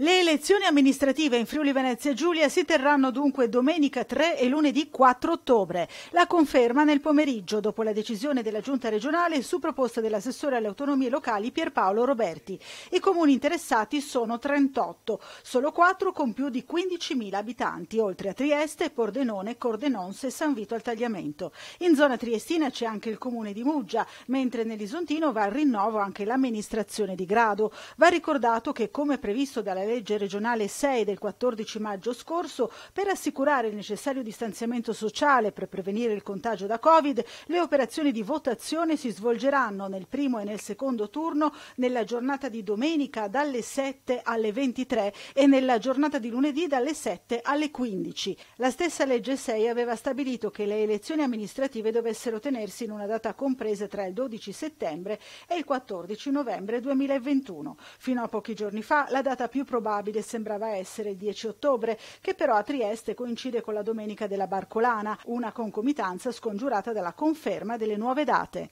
Le elezioni amministrative in Friuli Venezia Giulia si terranno dunque domenica 3 e lunedì 4 ottobre. La conferma nel pomeriggio dopo la decisione della Giunta regionale su proposta dell'assessore alle autonomie locali Pierpaolo Roberti. I comuni interessati sono 38, solo 4 con più di 15.000 abitanti, oltre a Trieste, Pordenone, Cordenonse e San Vito al Tagliamento. In zona triestina c'è anche il comune di Muggia, mentre nell'Isontino va al rinnovo anche l'amministrazione di Grado. Va ricordato che come previsto dalla legge regionale 6 del 14 maggio scorso, per assicurare il necessario distanziamento sociale per prevenire il contagio da Covid, le operazioni di votazione si svolgeranno nel primo e nel secondo turno nella giornata di domenica dalle 7 alle 23 e nella giornata di lunedì dalle 7 alle 15. La stessa legge 6 aveva stabilito che le elezioni amministrative dovessero tenersi in una data compresa tra il 12 settembre e il 14 novembre 2021. Fino a pochi giorni fa la data più probabile probabile sembrava essere il 10 ottobre, che però a Trieste coincide con la domenica della Barcolana, una concomitanza scongiurata dalla conferma delle nuove date.